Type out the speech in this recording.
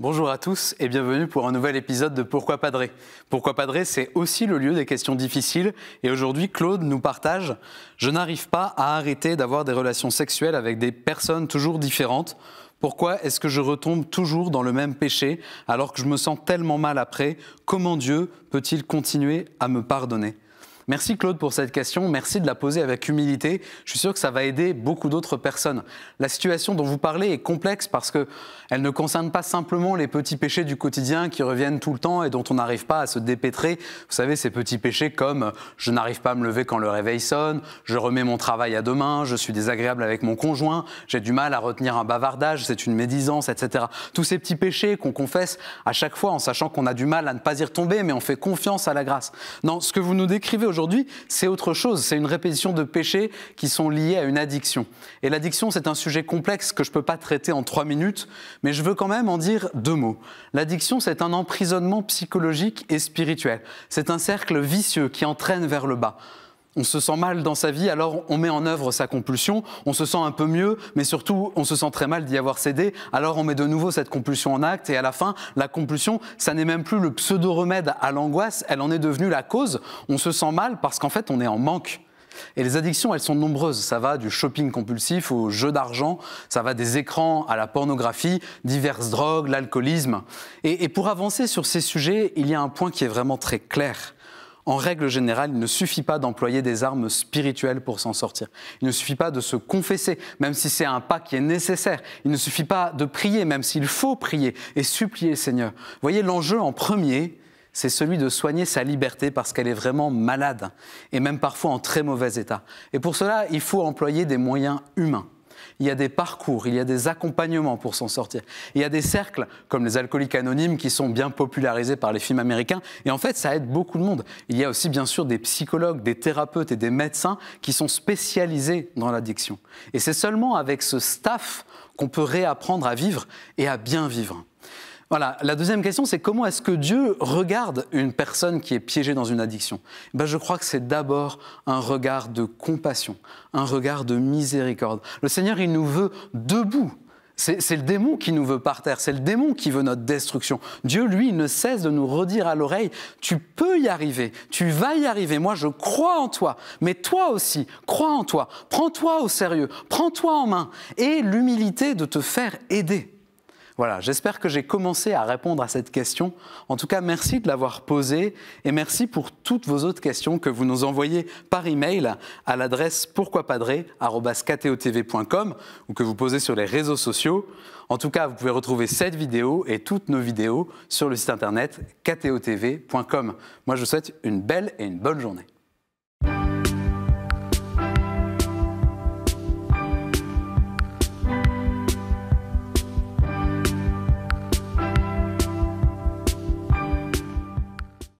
Bonjour à tous et bienvenue pour un nouvel épisode de Pourquoi Padré. Pourquoi Padré, c'est aussi le lieu des questions difficiles et aujourd'hui Claude nous partage Je n'arrive pas à arrêter d'avoir des relations sexuelles avec des personnes toujours différentes. Pourquoi est-ce que je retombe toujours dans le même péché alors que je me sens tellement mal après Comment Dieu peut-il continuer à me pardonner Merci Claude pour cette question, merci de la poser avec humilité. Je suis sûr que ça va aider beaucoup d'autres personnes. La situation dont vous parlez est complexe parce qu'elle ne concerne pas simplement les petits péchés du quotidien qui reviennent tout le temps et dont on n'arrive pas à se dépêtrer. Vous savez, ces petits péchés comme je n'arrive pas à me lever quand le réveil sonne, je remets mon travail à demain, je suis désagréable avec mon conjoint, j'ai du mal à retenir un bavardage, c'est une médisance, etc. Tous ces petits péchés qu'on confesse à chaque fois en sachant qu'on a du mal à ne pas y retomber, mais on fait confiance à la grâce. Non, ce que vous nous décrivez aujourd'hui, aujourd'hui, c'est autre chose. C'est une répétition de péchés qui sont liés à une addiction. Et l'addiction, c'est un sujet complexe que je ne peux pas traiter en trois minutes, mais je veux quand même en dire deux mots. L'addiction, c'est un emprisonnement psychologique et spirituel. C'est un cercle vicieux qui entraîne vers le bas on se sent mal dans sa vie, alors on met en œuvre sa compulsion, on se sent un peu mieux, mais surtout on se sent très mal d'y avoir cédé, alors on met de nouveau cette compulsion en acte, et à la fin, la compulsion, ça n'est même plus le pseudo-remède à l'angoisse, elle en est devenue la cause, on se sent mal parce qu'en fait on est en manque. Et les addictions, elles sont nombreuses. Ça va du shopping compulsif au jeu d'argent, ça va des écrans à la pornographie, diverses drogues, l'alcoolisme. Et, et, pour avancer sur ces sujets, il y a un point qui est vraiment très clair. En règle générale, il ne suffit pas d'employer des armes spirituelles pour s'en sortir. Il ne suffit pas de se confesser, même si c'est un pas qui est nécessaire. Il ne suffit pas de prier, même s'il faut prier et supplier le Seigneur. Vous voyez, l'enjeu en premier, c'est celui de soigner sa liberté parce qu'elle est vraiment malade et même parfois en très mauvais état. Et pour cela, il faut employer des moyens humains il y a des parcours, il y a des accompagnements pour s'en sortir. Il y a des cercles comme les alcooliques anonymes qui sont bien popularisés par les films américains. Et en fait, ça aide beaucoup de monde. Il y a aussi bien sûr des psychologues, des thérapeutes et des médecins qui sont spécialisés dans l'addiction. Et c'est seulement avec ce staff qu'on peut réapprendre à vivre et à bien vivre. Voilà, la deuxième question, c'est comment est-ce que Dieu regarde une personne qui est piégée dans une addiction ben, Je crois que c'est d'abord un regard de compassion, un regard de miséricorde. Le Seigneur, il nous veut debout. C'est le démon qui nous veut par terre, c'est le démon qui veut notre destruction. Dieu, lui, ne cesse de nous redire à l'oreille, tu peux y arriver, tu vas y arriver, moi je crois en toi, mais toi aussi, crois en toi, prends-toi au sérieux, prends-toi en main, et l'humilité de te faire aider. Voilà, j'espère que j'ai commencé à répondre à cette question. En tout cas, merci de l'avoir posée et merci pour toutes vos autres questions que vous nous envoyez par email à l'adresse pourquoipadré.com ou que vous posez sur les réseaux sociaux. En tout cas, vous pouvez retrouver cette vidéo et toutes nos vidéos sur le site internet ktotv.com. Moi, je vous souhaite une belle et une bonne journée.